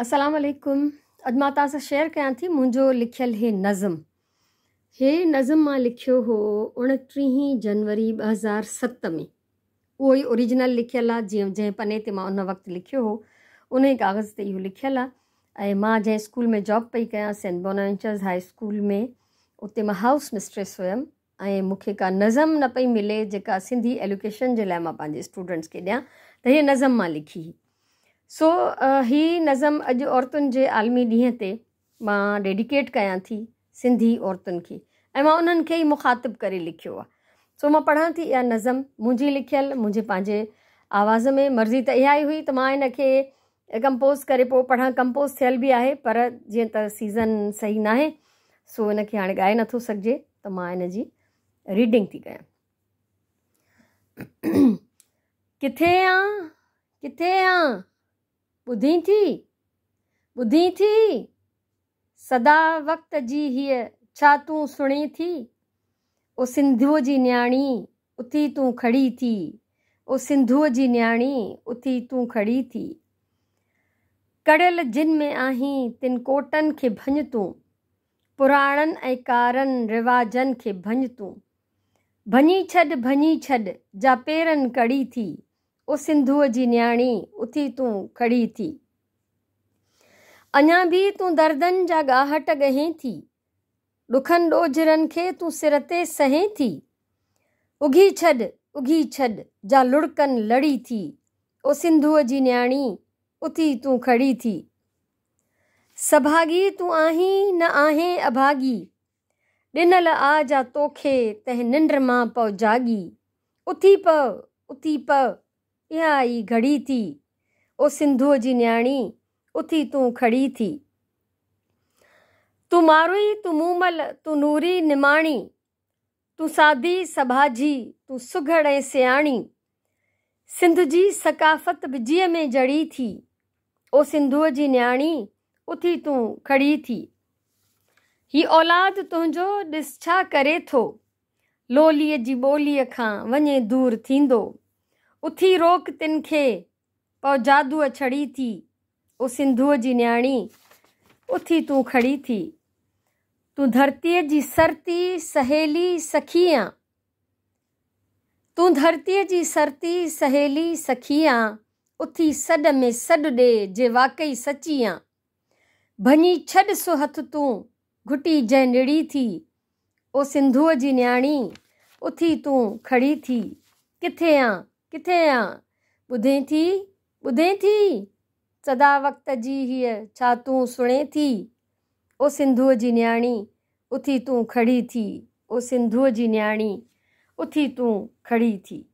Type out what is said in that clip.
असलामकुम अॼु मां तव्हां सां शेयर कयां थी मुंहिंजो लिखियलु हे नज़म हे नज़म मां लिखियो हो उणटीह जनवरी ॿ हज़ार सत में उहो ई ओरिजिनल लिखियलु आहे जीअं जंहिं पने ते मां उन वक़्तु लिखियो हो उन कागज़ ते इहो लिखियलु आहे ऐं मां जंहिं स्कूल में जॉब पई कयां सेंट बोनाचर्स हाई स्कूल में उते मां हाउस मिस्ट्रेस हुयमि ऐं मूंखे का नज़म न पई मिले जेका सिंधी एल्युकेशन जे लाइ मां पंहिंजे स्टूडेंट्स खे ॾियां त हीअ नज़म मां लिखी हुई सो uh, ही नज़म अॼु औरतुनि जे आलमी ॾींहं ते मां डेडिकेट कयां थी सिंधी औरतुनि खे ऐं मां उन्हनि खे ई मुखातिब करे लिखियो आहे सो मां पढ़ां थी इहा नज़म मुंहिंजी लिखियलु मुंहिंजे पंहिंजे आवाज़ में मर्ज़ी त इहा ई हुई त मां हिन खे कंपोज़ करे पोइ पढ़ां कंपोज़ थियल बि आहे पर जीअं त सीज़न सही न आहे सो हिन खे हाणे ॻाए नथो सघिजे त मां हिन जी रीडिंग थी कयां किथे आहे किथे आहे बुद्धि थी बुद्धि थी सदा वक्त जी हीअ छा तूं सुणी थी ओ सिंधूअ जी न्याणी उथी तूं खड़ी थी ओ सिंधूअ जी न्याणी उथी तूं खड़ी थी कड़ियल जिन में आहीं तिन कोटनि खे भञ तूं पुराणनि ऐं कारनि रिवाजनि खे भञ तूं भञी छॾ भञी छॾ जा पेरनि कड़ी थी ओ सिंधूअ जी न्याणी थी तू खड़ी थी अञा भी तू दर्दनि जा ॻाहट गहें थी ॾुखनि ॾोझरनि खे तूं सिर ते सहें थी उघी छॾ उघी छॾ जा लुड़कनि लड़ी थी ओ सिंधूअ जी न्याणी उथी तू खड़ी थी सभागी तू आहीं न आहीं अभागी ॾिनल आ जा तोखे तंहिं निंड मां पौ जागी उथी पव उथी पव इहा ई घड़ी थी ओ सिंधुअ जी न्याणी उथी तूं खड़ी थी तू मारुई तू मूमल तू नूरी निमाणी तू सादी सभाजी तू सुघड़ ऐं सियाणी सिंध जी सकाफ़त बिजीअ में जड़ी थी ओ सिंधुअ जी न्याणी उथी तूं खड़ी थी ही औलाद तुंहिंजो ॾिस छा करे थो लोलीअ जी ॿोलीअ खां वञे दूरि थींदो उथी रोक तिन खे ਪਉ ਜਾਦੂ ਅਛੜੀ ਥੀ ਉਹ ਸਿੰਧੂ ਜੀ ਨਿਆਣੀ ਉਥੀ ਤੂੰ ਖੜੀ ਥੀ ਤੂੰ ਧਰਤੀ ਜੀ ਸਰਤੀ ਸਹੇਲੀ ਸਖੀਆਂ ਤੂੰ ਧਰਤੀ ਜੀ ਸਰਤੀ ਸਹੇਲੀ ਸਖੀਆਂ उथी सॾ में सॾु ॾे जे वाकई सची आ भञी छॾ सो हथ तू घुटी जंहिं निड़ी थी ओ सिंधूअ जी न्याणी उथी तू खड़ी थी किथे आ किथे आ ॿुधे थी ॿुधे थी सदा वक़्त जी हीअ छा तूं सुणे थी ओ सिंधूअ जी न्याणी उथी तूं खड़ी थी ओ सिंधूअ जी न्याणी उथी तूं खड़ी थी